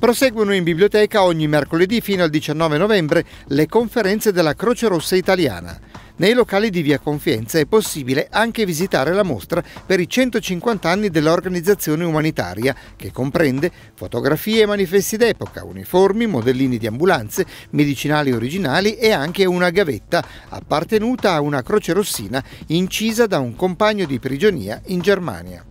Proseguono in biblioteca ogni mercoledì fino al 19 novembre le conferenze della Croce Rossa Italiana. Nei locali di Via Confienza è possibile anche visitare la mostra per i 150 anni dell'organizzazione umanitaria, che comprende fotografie e manifesti d'epoca, uniformi, modellini di ambulanze, medicinali originali e anche una gavetta appartenuta a una croce rossina incisa da un compagno di prigionia in Germania.